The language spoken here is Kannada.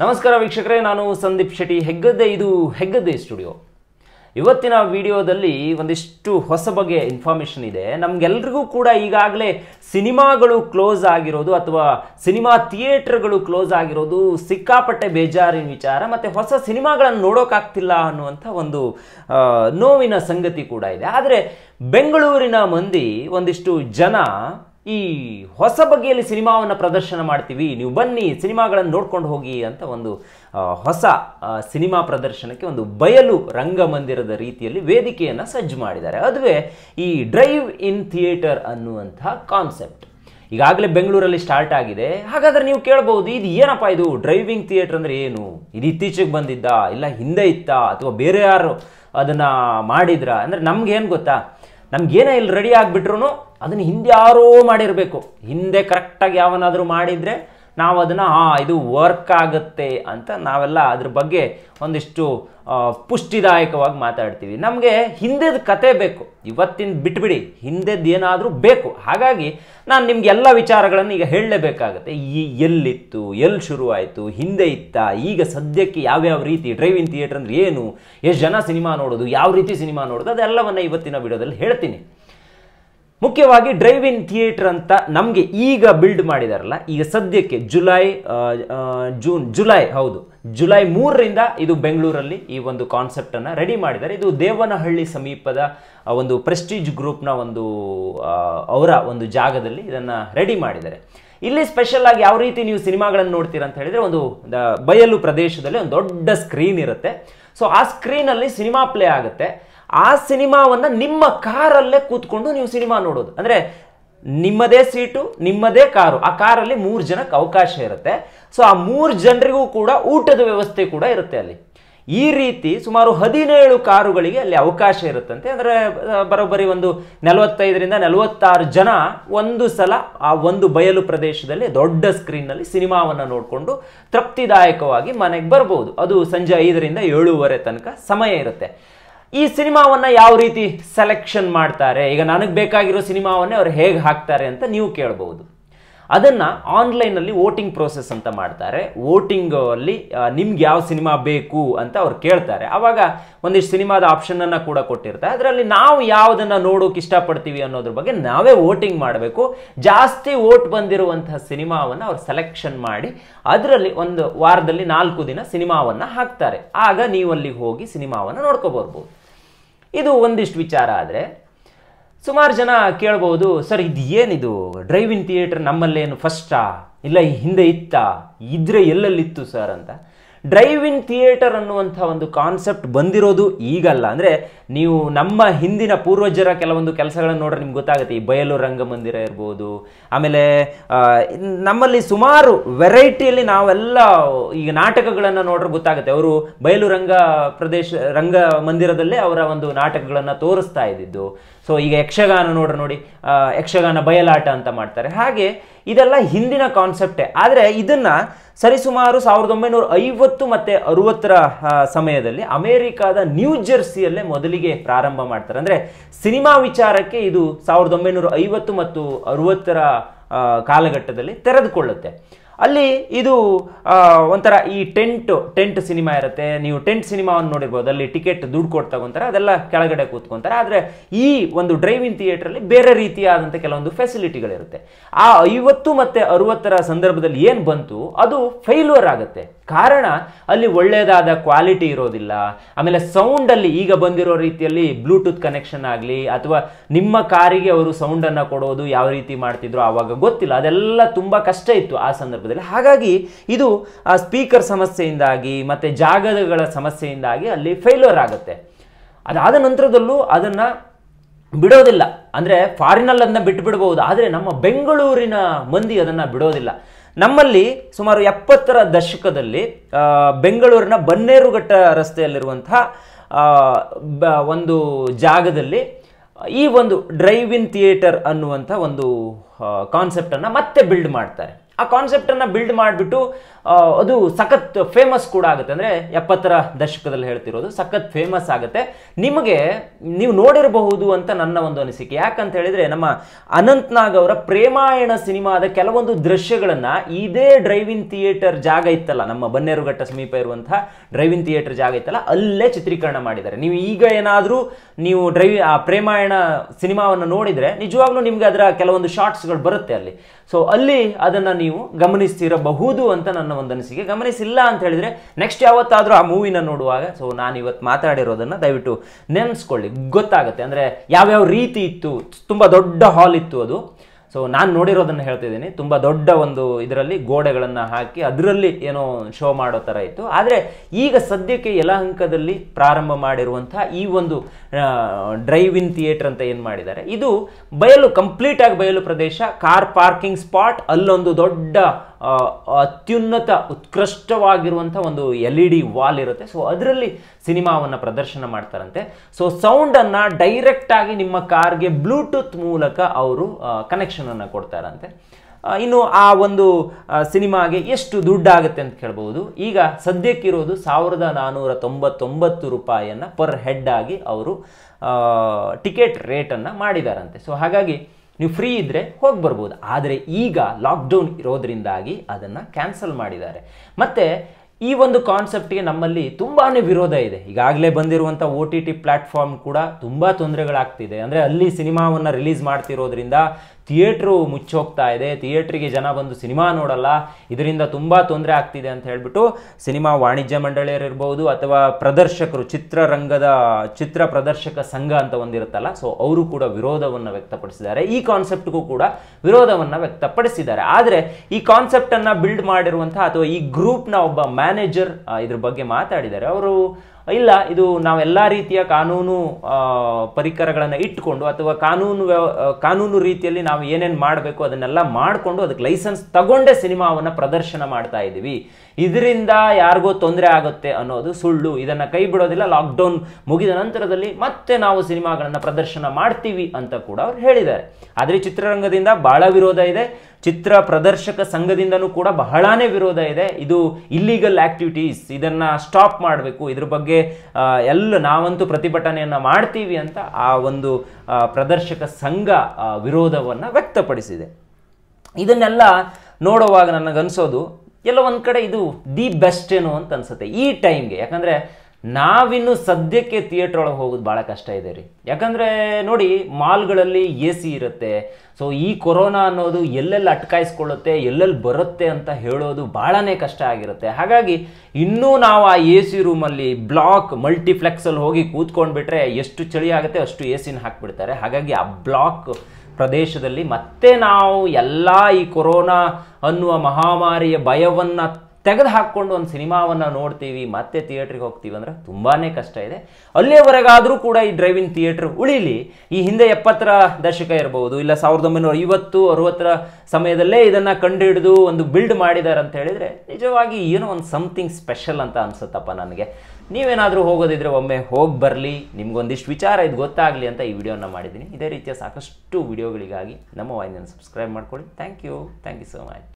ನಮಸ್ಕಾರ ವೀಕ್ಷಕರೇ ನಾನು ಸಂದೀಪ್ ಶೆಟ್ಟಿ ಹೆಗ್ಗದ್ದೆ ಇದು ಹೆಗ್ಗದ್ದೆ ಸ್ಟುಡಿಯೋ ಇವತ್ತಿನ ವಿಡಿಯೋದಲ್ಲಿ ಒಂದಿಷ್ಟು ಹೊಸ ಬಗೆಯ ಇನ್ಫಾರ್ಮೇಷನ್ ಇದೆ ನಮಗೆಲ್ರಿಗೂ ಕೂಡ ಈಗಾಗಲೇ ಸಿನಿಮಾಗಳು ಕ್ಲೋಸ್ ಆಗಿರೋದು ಅಥವಾ ಸಿನಿಮಾ ಥಿಯೇಟರ್ಗಳು ಕ್ಲೋಸ್ ಆಗಿರೋದು ಸಿಕ್ಕಾಪಟ್ಟೆ ಬೇಜಾರಿನ ವಿಚಾರ ಮತ್ತು ಹೊಸ ಸಿನಿಮಾಗಳನ್ನು ನೋಡೋಕ್ಕಾಗ್ತಿಲ್ಲ ಅನ್ನುವಂಥ ಒಂದು ನೋವಿನ ಸಂಗತಿ ಕೂಡ ಇದೆ ಆದರೆ ಬೆಂಗಳೂರಿನ ಮಂದಿ ಒಂದಿಷ್ಟು ಜನ ಈ ಹೊಸ ಬಗೆಯಲ್ಲಿ ಸಿನಿಮಾವನ್ನು ಪ್ರದರ್ಶನ ಮಾಡ್ತೀವಿ ನೀವು ಬನ್ನಿ ಸಿನಿಮಾಗಳನ್ನು ನೋಡ್ಕೊಂಡು ಹೋಗಿ ಅಂತ ಒಂದು ಹೊಸ ಸಿನಿಮಾ ಪ್ರದರ್ಶನಕ್ಕೆ ಒಂದು ಬಯಲು ರಂಗಮಂದಿರದ ರೀತಿಯಲ್ಲಿ ವೇದಿಕೆಯನ್ನು ಸಜ್ಜು ಮಾಡಿದ್ದಾರೆ ಅದುವೇ ಈ ಡ್ರೈವ್ ಇನ್ ಥಿಯೇಟರ್ ಅನ್ನುವಂಥ ಕಾನ್ಸೆಪ್ಟ್ ಈಗಾಗಲೇ ಬೆಂಗಳೂರಲ್ಲಿ ಸ್ಟಾರ್ಟ್ ಆಗಿದೆ ಹಾಗಾದರೆ ನೀವು ಕೇಳಬಹುದು ಇದು ಏನಪ್ಪ ಇದು ಡ್ರೈವಿಂಗ್ ಥಿಯೇಟರ್ ಅಂದರೆ ಏನು ಇದು ಇತ್ತೀಚೆಗೆ ಬಂದಿದ್ದ ಇಲ್ಲ ಹಿಂದೆ ಇತ್ತಾ ಅಥವಾ ಬೇರೆ ಯಾರು ಅದನ್ನು ಮಾಡಿದ್ರಾ ಅಂದರೆ ಏನು ಗೊತ್ತಾ ನಮ್ಗೇನೋ ಇಲ್ಲಿ ರೆಡಿ ಆಗಿಬಿಟ್ರು ಅದನ್ನು ಹಿಂದೆ ಯಾರೋ ಮಾಡಿರಬೇಕು ಹಿಂದೆ ಕರೆಕ್ಟಾಗಿ ಯಾವನಾದರೂ ಮಾಡಿದರೆ ನಾವು ಅದನ್ನು ಇದು ವರ್ಕ್ ಆಗುತ್ತೆ ಅಂತ ನಾವೆಲ್ಲ ಅದ್ರ ಬಗ್ಗೆ ಒಂದಿಷ್ಟು ಪುಷ್ಟಿದಾಯಕವಾಗಿ ಮಾತಾಡ್ತೀವಿ ನಮಗೆ ಹಿಂದೆದ ಕತೆ ಬೇಕು ಇವತ್ತಿನ ಬಿಟ್ಬಿಡಿ ಹಿಂದೆದ್ದು ಏನಾದರೂ ಬೇಕು ಹಾಗಾಗಿ ನಾನು ನಿಮ್ಗೆ ಎಲ್ಲ ವಿಚಾರಗಳನ್ನು ಈಗ ಹೇಳಲೇಬೇಕಾಗತ್ತೆ ಈ ಎಲ್ಲಿತ್ತು ಎಲ್ಲಿ ಶುರುವಾಯಿತು ಹಿಂದೆ ಇತ್ತ ಈಗ ಸದ್ಯಕ್ಕೆ ಯಾವ್ಯಾವ ರೀತಿ ಡ್ರೈವಿಂಗ್ ಥಿಯೇಟರ್ ಅಂದರೆ ಏನು ಎಷ್ಟು ಜನ ಸಿನಿಮಾ ನೋಡೋದು ಯಾವ ರೀತಿ ಸಿನಿಮಾ ನೋಡೋದು ಅದೆಲ್ಲವನ್ನು ಇವತ್ತಿನ ವಿಡಿಯೋದಲ್ಲಿ ಹೇಳ್ತೀನಿ ಮುಖ್ಯವಾಗಿ ಡ್ರೈವ್ ಇನ್ ಥಿಯೇಟರ್ ಅಂತ ನಮಗೆ ಈಗ ಬಿಲ್ಡ್ ಮಾಡಿದಾರಲ್ಲ ಈಗ ಸದ್ಯಕ್ಕೆ ಜುಲೈ ಜೂನ್ ಜುಲೈ ಹೌದು ಜುಲೈ ಮೂರರಿಂದ ಇದು ಬೆಂಗಳೂರಲ್ಲಿ ಈ ಒಂದು ಕಾನ್ಸೆಪ್ಟನ್ನು ರೆಡಿ ಮಾಡಿದ್ದಾರೆ ಇದು ದೇವನಹಳ್ಳಿ ಸಮೀಪದ ಒಂದು ಪ್ರೆಸ್ಟೀಜ್ ಗ್ರೂಪ್ನ ಒಂದು ಅವರ ಒಂದು ಜಾಗದಲ್ಲಿ ಇದನ್ನು ರೆಡಿ ಮಾಡಿದ್ದಾರೆ ಇಲ್ಲಿ ಸ್ಪೆಷಲ್ ಆಗಿ ಯಾವ ರೀತಿ ನೀವು ಸಿನಿಮಾಗಳನ್ನು ನೋಡ್ತೀರಾ ಅಂತ ಹೇಳಿದರೆ ಒಂದು ಬಯಲು ಪ್ರದೇಶದಲ್ಲಿ ಒಂದು ದೊಡ್ಡ ಸ್ಕ್ರೀನ್ ಇರುತ್ತೆ ಸೊ ಆ ಸ್ಕ್ರೀನಲ್ಲಿ ಸಿನಿಮಾ ಪ್ಲೇ ಆಗುತ್ತೆ ಆ ಸಿನಿಮಾವನ್ನು ನಿಮ್ಮ ಕಾರಲ್ಲೇ ಕೂತ್ಕೊಂಡು ನೀವು ಸಿನಿಮಾ ನೋಡೋದು ಅಂದರೆ ನಿಮ್ಮದೇ ಸೀಟು ನಿಮ್ಮದೇ ಕಾರು ಆ ಕಾರಲ್ಲಿ ಮೂರು ಜನಕ್ಕೆ ಅವಕಾಶ ಇರುತ್ತೆ ಸೊ ಆ ಮೂರು ಜನರಿಗೂ ಕೂಡ ಊಟದ ವ್ಯವಸ್ಥೆ ಕೂಡ ಇರುತ್ತೆ ಅಲ್ಲಿ ಈ ರೀತಿ ಸುಮಾರು ಹದಿನೇಳು ಕಾರುಗಳಿಗೆ ಅಲ್ಲಿ ಅವಕಾಶ ಇರುತ್ತಂತೆ ಅಂದರೆ ಬರೋಬ್ಬರಿ ಒಂದು ನಲವತ್ತೈದರಿಂದ ನಲವತ್ತಾರು ಜನ ಒಂದು ಸಲ ಆ ಒಂದು ಬಯಲು ಪ್ರದೇಶದಲ್ಲಿ ದೊಡ್ಡ ಸ್ಕ್ರೀನ್ನಲ್ಲಿ ಸಿನಿಮಾವನ್ನು ನೋಡಿಕೊಂಡು ತೃಪ್ತಿದಾಯಕವಾಗಿ ಮನೆಗೆ ಬರ್ಬೋದು ಅದು ಸಂಜೆ ಐದರಿಂದ ಏಳುವರೆ ತನಕ ಸಮಯ ಇರುತ್ತೆ ಈ ಸಿನಿಮಾವನ್ನು ಯಾವ ರೀತಿ ಸೆಲೆಕ್ಷನ್ ಮಾಡ್ತಾರೆ ಈಗ ನನಗೆ ಬೇಕಾಗಿರೋ ಸಿನಿಮಾವನ್ನೇ ಅವ್ರು ಹೇಗೆ ಹಾಕ್ತಾರೆ ಅಂತ ನೀವು ಕೇಳ್ಬೋದು ಅದನ್ನು ಆನ್ಲೈನಲ್ಲಿ ವೋಟಿಂಗ್ ಪ್ರೋಸೆಸ್ ಅಂತ ಮಾಡ್ತಾರೆ ವೋಟಿಂಗಲ್ಲಿ ನಿಮ್ಗೆ ಯಾವ ಸಿನಿಮಾ ಬೇಕು ಅಂತ ಅವ್ರು ಕೇಳ್ತಾರೆ ಆವಾಗ ಒಂದಿಷ್ಟು ಸಿನಿಮಾದ ಆಪ್ಷನನ್ನು ಕೂಡ ಕೊಟ್ಟಿರ್ತಾರೆ ಅದರಲ್ಲಿ ನಾವು ಯಾವುದನ್ನು ನೋಡೋಕೆ ಇಷ್ಟಪಡ್ತೀವಿ ಅನ್ನೋದ್ರ ಬಗ್ಗೆ ನಾವೇ ವೋಟಿಂಗ್ ಮಾಡಬೇಕು ಜಾಸ್ತಿ ವೋಟ್ ಬಂದಿರುವಂತಹ ಸಿನಿಮಾವನ್ನು ಅವ್ರು ಸೆಲೆಕ್ಷನ್ ಮಾಡಿ ಅದರಲ್ಲಿ ಒಂದು ವಾರದಲ್ಲಿ ನಾಲ್ಕು ದಿನ ಸಿನಿಮಾವನ್ನು ಹಾಕ್ತಾರೆ ಆಗ ನೀವು ಅಲ್ಲಿ ಹೋಗಿ ಸಿನಿಮಾವನ್ನು ನೋಡ್ಕೊಬರ್ಬೋದು ಇದು ಒಂದಿಷ್ಟು ವಿಚಾರ ಆದರೆ ಸುಮಾರು ಜನ ಕೇಳ್ಬೋದು ಸರ್ ಇದು ಏನಿದು ಡ್ರೈವಿಂಗ್ ಥಿಯೇಟ್ರ್ ನಮ್ಮಲ್ಲೇನು ಫಸ್ಟಾ ಇಲ್ಲ ಹಿಂದೆ ಇತ್ತಾ ಇದ್ರೆ ಎಲ್ಲೆಲ್ಲಿತ್ತು ಸರ್ ಅಂತ ಡ್ರೈವ್ ಇನ್ ಥಿಯೇಟರ್ ಅನ್ನುವಂಥ ಒಂದು ಕಾನ್ಸೆಪ್ಟ್ ಬಂದಿರೋದು ಈಗಲ್ಲ ಅಂದರೆ ನೀವು ನಮ್ಮ ಹಿಂದಿನ ಪೂರ್ವಜರ ಕೆಲವೊಂದು ಕೆಲಸಗಳನ್ನು ನೋಡ್ರೆ ನಿಮ್ಗೆ ಗೊತ್ತಾಗುತ್ತೆ ಈ ಬಯಲು ರಂಗಮಂದಿರ ಇರ್ಬೋದು ಆಮೇಲೆ ನಮ್ಮಲ್ಲಿ ಸುಮಾರು ವೆರೈಟಿಯಲ್ಲಿ ನಾವೆಲ್ಲ ಈಗ ನಾಟಕಗಳನ್ನು ನೋಡ್ರೆ ಗೊತ್ತಾಗುತ್ತೆ ಅವರು ಬಯಲು ರಂಗ ಪ್ರದೇಶ ರಂಗ ಮಂದಿರದಲ್ಲೇ ಅವರ ಒಂದು ನಾಟಕಗಳನ್ನು ತೋರಿಸ್ತಾ ಇದ್ದಿದ್ದು ಸೊ ಈಗ ಯಕ್ಷಗಾನ ನೋಡ್ರಿ ನೋಡಿ ಯಕ್ಷಗಾನ ಬಯಲಾಟ ಅಂತ ಮಾಡ್ತಾರೆ ಹಾಗೆ ಇದೆಲ್ಲ ಹಿಂದಿನ ಕಾನ್ಸೆಪ್ಟೇ ಆದರೆ ಇದನ್ನು ಸರಿಸುಮಾರು ಸಾವಿರದ ಒಂಬೈನೂರ ಐವತ್ತು ಮತ್ತು ಅರುವತ್ತರ ಸಮಯದಲ್ಲಿ ಅಮೆರಿಕಾದ ನ್ಯೂ ಜರ್ಸಿಯಲ್ಲೇ ಮೊದಲಿಗೆ ಪ್ರಾರಂಭ ಮಾಡ್ತಾರೆ ಅಂದರೆ ಸಿನಿಮಾ ವಿಚಾರಕ್ಕೆ ಇದು ಸಾವಿರದ ಒಂಬೈನೂರ ಐವತ್ತು ಮತ್ತು ಅರುವತ್ತರ ಕಾಲಘಟ್ಟದಲ್ಲಿ ತೆರೆದುಕೊಳ್ಳುತ್ತೆ ಅಲ್ಲಿ ಇದು ಒಂಥರ ಈ ಟೆಂಟ್ ಟೆಂಟ್ ಸಿನಿಮಾ ಇರುತ್ತೆ ನೀವು ಟೆಂಟ್ ಸಿನಿಮಾವನ್ನು ನೋಡಿರ್ಬೋದು ಅಲ್ಲಿ ಟಿಕೆಟ್ ದುಡ್ಡು ಕೊಟ್ಟು ತಗೊಂತಾರೆ ಅದೆಲ್ಲ ಕೆಳಗಡೆ ಕೂತ್ಕೊಂತಾರೆ ಆದರೆ ಈ ಒಂದು ಡ್ರೈವ್ ಇನ್ ಥಿಯೇಟ್ರಲ್ಲಿ ಬೇರೆ ರೀತಿಯಾದಂಥ ಕೆಲವೊಂದು ಫೆಸಿಲಿಟಿಗಳಿರುತ್ತೆ ಆ ಐವತ್ತು ಮತ್ತು ಅರುವತ್ತರ ಸಂದರ್ಭದಲ್ಲಿ ಏನು ಬಂತು ಅದು ಫೈಲ್ಯೂರ್ ಆಗುತ್ತೆ ಕಾರಣ ಅಲ್ಲಿ ಒಳ್ಳೆಯದಾದ ಕ್ವಾಲಿಟಿ ಇರೋದಿಲ್ಲ ಆಮೇಲೆ ಸೌಂಡಲ್ಲಿ ಈಗ ಬಂದಿರೋ ರೀತಿಯಲ್ಲಿ ಬ್ಲೂಟೂತ್ ಕನೆಕ್ಷನ್ ಆಗಲಿ ಅಥವಾ ನಿಮ್ಮ ಕಾರಿಗೆ ಅವರು ಸೌಂಡನ್ನು ಕೊಡೋದು ಯಾವ ರೀತಿ ಮಾಡ್ತಿದ್ರು ಆವಾಗ ಗೊತ್ತಿಲ್ಲ ಅದೆಲ್ಲ ತುಂಬ ಕಷ್ಟ ಇತ್ತು ಆ ಸಂದರ್ಭದಲ್ಲಿ ಹಾಗಾಗಿ ಇದು ಆ ಸ್ಪೀಕರ್ ಸಮಸ್ಯೆಯಿಂದಾಗಿ ಮತ್ತು ಜಾಗಗಳ ಸಮಸ್ಯೆಯಿಂದಾಗಿ ಅಲ್ಲಿ ಫೇಲ್ಯೂರ್ ಆಗುತ್ತೆ ಅದಾದ ನಂತರದಲ್ಲೂ ಅದನ್ನು ಬಿಡೋದಿಲ್ಲ ಅಂದರೆ ಫಾರಿನಲ್ಲಿ ಅದನ್ನ ಬಿಟ್ಟು ಆದರೆ ನಮ್ಮ ಬೆಂಗಳೂರಿನ ಮಂದಿ ಅದನ್ನು ಬಿಡೋದಿಲ್ಲ ನಮ್ಮಲ್ಲಿ ಸುಮಾರು ಎಪ್ಪತ್ತರ ದಶಕದಲ್ಲಿ ಬೆಂಗಳೂರಿನ ಬನ್ನೇರುಘಟ್ಟ ರಸ್ತೆಯಲ್ಲಿರುವಂತಹ ಒಂದು ಜಾಗದಲ್ಲಿ ಈ ಒಂದು ಡ್ರೈವ್ ಇನ್ ಥಿಯೇಟರ್ ಅನ್ನುವಂಥ ಒಂದು ಕಾನ್ಸೆಪ್ಟನ್ನು ಮತ್ತೆ ಬಿಲ್ಡ್ ಮಾಡ್ತಾರೆ ಆ ಕಾನ್ಸೆಪ್ಟನ್ನು ಬಿಲ್ಡ್ ಮಾಡಿಬಿಟ್ಟು ಅದು ಸಖತ್ ಫೇಮಸ್ ಕೂಡ ಆಗುತ್ತೆ ಅಂದರೆ ಎಪ್ಪತ್ತರ ದಶಕದಲ್ಲಿ ಹೇಳ್ತಿರೋದು ಸಖತ್ ಫೇಮಸ್ ಆಗುತ್ತೆ ನಿಮಗೆ ನೀವು ನೋಡಿರಬಹುದು ಅಂತ ನನ್ನ ಒಂದು ಅನಿಸಿಕೆ ಯಾಕಂತ ಹೇಳಿದರೆ ನಮ್ಮ ಅನಂತ್ನಾಗ್ ಅವರ ಪ್ರೇಮಾಯಣ ಸಿನಿಮಾದ ಕೆಲವೊಂದು ದೃಶ್ಯಗಳನ್ನು ಇದೇ ಡ್ರೈವಿನ್ ಥಿಯೇಟರ್ ಜಾಗ ಇತ್ತಲ್ಲ ನಮ್ಮ ಬನ್ನೇರುಘಟ್ಟ ಸಮೀಪ ಇರುವಂತಹ ಡ್ರೈವಿಂಗ್ ಥಿಯೇಟರ್ ಜಾಗ ಇತ್ತಲ್ಲ ಅಲ್ಲೇ ಚಿತ್ರೀಕರಣ ಮಾಡಿದ್ದಾರೆ ನೀವು ಈಗ ಏನಾದರೂ ನೀವು ಡ್ರೈವಿ ಆ ಪ್ರೇಮಾಯಣ ಸಿನಿಮಾವನ್ನು ನೋಡಿದರೆ ನಿಜವಾಗ್ಲೂ ನಿಮಗೆ ಅದರ ಕೆಲವೊಂದು ಶಾರ್ಟ್ಸ್ಗಳು ಬರುತ್ತೆ ಅಲ್ಲಿ ಸೊ ಅಲ್ಲಿ ಅದನ್ನು ನೀವು ಗಮನಿಸ್ತಿರಬಹುದು ಅಂತ ನನ್ನ ನನ್ನ ಗಮನಿಸಿಲ್ಲ ಅಂತ ಹೇಳಿದರೆ ನೆಕ್ಸ್ಟ್ ಯಾವತ್ತಾದರೂ ಆ ಮೂವಿನ ನೋಡುವಾಗ ಸೊ ನಾನು ಇವತ್ತು ಮಾತಾಡಿರೋದನ್ನು ದಯವಿಟ್ಟು ನೆನೆಸ್ಕೊಳ್ಳಿ ಗೊತ್ತಾಗುತ್ತೆ ಅಂದರೆ ಯಾವ್ಯಾವ ರೀತಿ ಇತ್ತು ತುಂಬ ದೊಡ್ಡ ಹಾಲ್ ಇತ್ತು ಅದು ಸೊ ನಾನು ನೋಡಿರೋದನ್ನು ಹೇಳ್ತಿದ್ದೀನಿ ತುಂಬ ದೊಡ್ಡ ಒಂದು ಇದರಲ್ಲಿ ಗೋಡೆಗಳನ್ನು ಹಾಕಿ ಅದರಲ್ಲಿ ಏನೋ ಶೋ ಮಾಡೋ ಥರ ಇತ್ತು ಆದರೆ ಈಗ ಸದ್ಯಕ್ಕೆ ಯಲಹಂಕದಲ್ಲಿ ಪ್ರಾರಂಭ ಮಾಡಿರುವಂಥ ಈ ಒಂದು ಡ್ರೈವ್ ಇನ್ ಥಿಯೇಟರ್ ಅಂತ ಏನು ಮಾಡಿದ್ದಾರೆ ಇದು ಬಯಲು ಕಂಪ್ಲೀಟಾಗಿ ಬಯಲು ಪ್ರದೇಶ ಕಾರ್ ಪಾರ್ಕಿಂಗ್ ಸ್ಪಾಟ್ ಅಲ್ಲೊಂದು ದೊಡ್ಡ ಅತ್ಯುನ್ನತ ಉತ್ಕೃಷ್ಟವಾಗಿರುವಂಥ ಒಂದು ಎಲ್ ಇ ಡಿ ವಾಲ್ ಇರುತ್ತೆ ಸೊ ಅದರಲ್ಲಿ ಸಿನಿಮಾವನ್ನು ಪ್ರದರ್ಶನ ಮಾಡ್ತಾರಂತೆ ಸೊ ಸೌಂಡನ್ನು ಡೈರೆಕ್ಟಾಗಿ ನಿಮ್ಮ ಕಾರ್ಗೆ ಬ್ಲೂಟೂತ್ ಮೂಲಕ ಅವರು ಕನೆಕ್ಷನನ್ನು ಕೊಡ್ತಾರಂತೆ ಇನ್ನು ಆ ಒಂದು ಸಿನಿಮಾಗೆ ಎಷ್ಟು ದುಡ್ಡಾಗುತ್ತೆ ಅಂತ ಕೇಳ್ಬೋದು ಈಗ ಸದ್ಯಕ್ಕಿರೋದು ಸಾವಿರದ ನಾನ್ನೂರ ತೊಂಬತ್ತೊಂಬತ್ತು ರೂಪಾಯಿಯನ್ನು ಪರ್ ಹೆಡ್ ಆಗಿ ಅವರು ಟಿಕೆಟ್ ರೇಟನ್ನು ಮಾಡಿದಾರಂತೆ ಸೊ ಹಾಗಾಗಿ ನೀವು ಫ್ರೀ ಇದ್ದರೆ ಹೋಗಿ ಬರ್ಬೋದು ಆದರೆ ಈಗ ಲಾಕ್ಡೌನ್ ಇರೋದ್ರಿಂದಾಗಿ ಅದನ್ನು ಕ್ಯಾನ್ಸಲ್ ಮಾಡಿದ್ದಾರೆ ಮತ್ತು ಈ ಒಂದು ಕಾನ್ಸೆಪ್ಟ್ಗೆ ನಮ್ಮಲ್ಲಿ ತುಂಬಾ ವಿರೋಧ ಇದೆ ಈಗಾಗಲೇ ಬಂದಿರುವಂಥ ಒ ಟಿ ಟಿ ಪ್ಲಾಟ್ಫಾರ್ಮ್ ಕೂಡ ತುಂಬ ತೊಂದರೆಗಳಾಗ್ತಿದೆ ಅಂದರೆ ಅಲ್ಲಿ ಸಿನಿಮಾವನ್ನು ರಿಲೀಸ್ ಮಾಡ್ತಿರೋದ್ರಿಂದ ಥಿಯೇಟ್ರು ಮುಚ್ಚೋಗ್ತಾ ಇದೆ ಥಿಯೇಟ್ರಿಗೆ ಜನ ಬಂದು ಸಿನಿಮಾ ನೋಡಲ್ಲ ಇದರಿಂದ ತುಂಬ ತೊಂದರೆ ಆಗ್ತಿದೆ ಅಂತ ಹೇಳಿಬಿಟ್ಟು ಸಿನಿಮಾ ವಾಣಿಜ್ಯ ಮಂಡಳಿಯರಿರ್ಬೋದು ಅಥವಾ ಪ್ರದರ್ಶಕರು ಚಿತ್ರರಂಗದ ಚಿತ್ರ ಪ್ರದರ್ಶಕ ಸಂಘ ಅಂತ ಒಂದಿರುತ್ತಲ್ಲ ಸೊ ಅವರು ಕೂಡ ವಿರೋಧವನ್ನು ವ್ಯಕ್ತಪಡಿಸಿದ್ದಾರೆ ಈ ಕಾನ್ಸೆಪ್ಟ್ಗೂ ಕೂಡ ವಿರೋಧವನ್ನು ವ್ಯಕ್ತಪಡಿಸಿದ್ದಾರೆ ಆದರೆ ಈ ಕಾನ್ಸೆಪ್ಟನ್ನು ಬಿಲ್ಡ್ ಮಾಡಿರುವಂಥ ಅಥವಾ ಈ ಗ್ರೂಪ್ನ ಒಬ್ಬ ಮ್ಯಾನೇಜರ್ ಇದ್ರ ಬಗ್ಗೆ ಮಾತಾಡಿದ್ದಾರೆ ಅವರು ಇಲ್ಲ ಇದು ನಾವೆಲ್ಲ ರೀತಿಯ ಕಾನೂನು ಪರಿಕರಗಳನ್ನು ಇಟ್ಟುಕೊಂಡು ಅಥವಾ ಕಾನೂನು ವ್ಯವ ಕಾನೂನು ರೀತಿಯಲ್ಲಿ ನಾವು ಏನೇನು ಮಾಡಬೇಕು ಅದನ್ನೆಲ್ಲ ಮಾಡಿಕೊಂಡು ಅದಕ್ಕೆ ಲೈಸೆನ್ಸ್ ತಗೊಂಡೇ ಸಿನಿಮಾವನ್ನು ಪ್ರದರ್ಶನ ಮಾಡ್ತಾ ಇದ್ದೀವಿ ಇದರಿಂದ ಯಾರಿಗೋ ತೊಂದರೆ ಆಗುತ್ತೆ ಅನ್ನೋದು ಸುಳ್ಳು ಇದನ್ನು ಕೈ ಬಿಡೋದಿಲ್ಲ ಲಾಕ್ಡೌನ್ ಮುಗಿದ ನಂತರದಲ್ಲಿ ಮತ್ತೆ ನಾವು ಸಿನಿಮಾಗಳನ್ನು ಪ್ರದರ್ಶನ ಮಾಡ್ತೀವಿ ಅಂತ ಕೂಡ ಅವ್ರು ಹೇಳಿದ್ದಾರೆ ಆದರೆ ಚಿತ್ರರಂಗದಿಂದ ಭಾಳ ವಿರೋಧ ಇದೆ ಚಿತ್ರ ಪ್ರದರ್ಶಕ ಸಂಘದಿಂದನೂ ಕೂಡ ಬಹಳಾನೇ ವಿರೋಧ ಇದೆ ಇದು ಇಲ್ಲಿಗಲ್ ಆಕ್ಟಿವಿಟೀಸ್ ಇದನ್ನು ಸ್ಟಾಪ್ ಮಾಡಬೇಕು ಇದ್ರ ಬಗ್ಗೆ ಎಲ್ಲ ನಾವಂತೂ ಪ್ರತಿಭಟನೆಯನ್ನು ಮಾಡ್ತೀವಿ ಅಂತ ಆ ಒಂದು ಪ್ರದರ್ಶಕ ಸಂಘ ವಿರೋಧವನ್ನು ವ್ಯಕ್ತಪಡಿಸಿದೆ ಇದನ್ನೆಲ್ಲ ನೋಡುವಾಗ ನನಗನ್ಸೋದು ಎಲ್ಲ ಒಂದು ಕಡೆ ಇದು ದಿ ಬೆಸ್ಟ್ ಏನು ಅಂತ ಅನ್ಸುತ್ತೆ ಈ ಟೈಮ್ಗೆ ಯಾಕಂದರೆ ನಾವಿನ್ನು ಸದ್ಯಕ್ಕೆ ಥಿಯೇಟ್ರ್ ಒಳಗೆ ಹೋಗೋದು ಭಾಳ ಕಷ್ಟ ಇದೆ ರೀ ಯಾಕಂದರೆ ನೋಡಿ ಮಾಲ್ಗಳಲ್ಲಿ ಎ ಸಿ ಇರುತ್ತೆ ಸೊ ಈ ಕೊರೋನಾ ಅನ್ನೋದು ಎಲ್ಲೆಲ್ಲಿ ಅಟ್ಕಾಯಿಸ್ಕೊಳ್ಳುತ್ತೆ ಎಲ್ಲೆಲ್ಲಿ ಬರುತ್ತೆ ಅಂತ ಹೇಳೋದು ಭಾಳನೇ ಕಷ್ಟ ಆಗಿರುತ್ತೆ ಹಾಗಾಗಿ ಇನ್ನೂ ನಾವು ಆ ಎ ಸಿ ರೂಮಲ್ಲಿ ಬ್ಲಾಕ್ ಮಲ್ಟಿಪ್ಲೆಕ್ಸಲ್ಲಿ ಹೋಗಿ ಕೂತ್ಕೊಂಡ್ಬಿಟ್ರೆ ಎಷ್ಟು ಚಳಿ ಆಗುತ್ತೆ ಅಷ್ಟು ಎ ಸಿನ ಹಾಕಿಬಿಡ್ತಾರೆ ಹಾಗಾಗಿ ಆ ಬ್ಲಾಕ್ ಪ್ರದೇಶದಲ್ಲಿ ಮತ್ತೆ ನಾವು ಎಲ್ಲ ಈ ಕೊರೋನಾ ಅನ್ನುವ ಮಹಾಮಾರಿಯ ಭಯವನ್ನು ತೆಗೆದು ಹಾಕ್ಕೊಂಡು ಒಂದು ಸಿನಿಮಾವನ್ನು ನೋಡ್ತೀವಿ ಮತ್ತೆ ಥಿಯೇಟ್ರಿಗೆ ಹೋಗ್ತೀವಿ ಅಂದರೆ ತುಂಬಾ ಕಷ್ಟ ಇದೆ ಅಲ್ಲಿಯವರೆಗಾದರೂ ಕೂಡ ಈ ಡ್ರೈವ್ ಇನ್ ಥಿಯೇಟ್ರ್ ಉಳಿಲಿ ಈ ಹಿಂದೆ ಎಪ್ಪತ್ತರ ದಶಕ ಇರಬಹುದು ಇಲ್ಲ ಸಾವಿರದ ಒಂಬೈನೂರ ಐವತ್ತು ಅರುವತ್ತರ ಸಮಯದಲ್ಲೇ ಇದನ್ನು ಕಂಡುಹಿಡಿದು ಒಂದು ಬಿಲ್ಡ್ ಮಾಡಿದ್ದಾರೆ ಅಂತ ಹೇಳಿದರೆ ನಿಜವಾಗಿ ಏನೋ ಒಂದು ಸಮಥಿಂಗ್ ಸ್ಪೆಷಲ್ ಅಂತ ಅನಿಸುತ್ತಪ್ಪ ನನಗೆ ನೀವೇನಾದರೂ ಹೋಗೋದಿದ್ರೆ ಒಮ್ಮೆ ಹೋಗಿ ಬರಲಿ ನಿಮ್ಗೊಂದಿಷ್ಟು ವಿಚಾರ ಇದು ಗೊತ್ತಾಗಲಿ ಅಂತ ಈ ವಿಡಿಯೋನ ಮಾಡಿದ್ದೀನಿ ಇದೇ ರೀತಿಯ ಸಾಕಷ್ಟು ವಿಡಿಯೋಗಳಿಗಾಗಿ ನಮ್ಮ ವಾಹಿನಿಯನ್ನು ಸಬ್ಸ್ಕ್ರೈಬ್ ಮಾಡ್ಕೊಳ್ಳಿ thank you thank you so much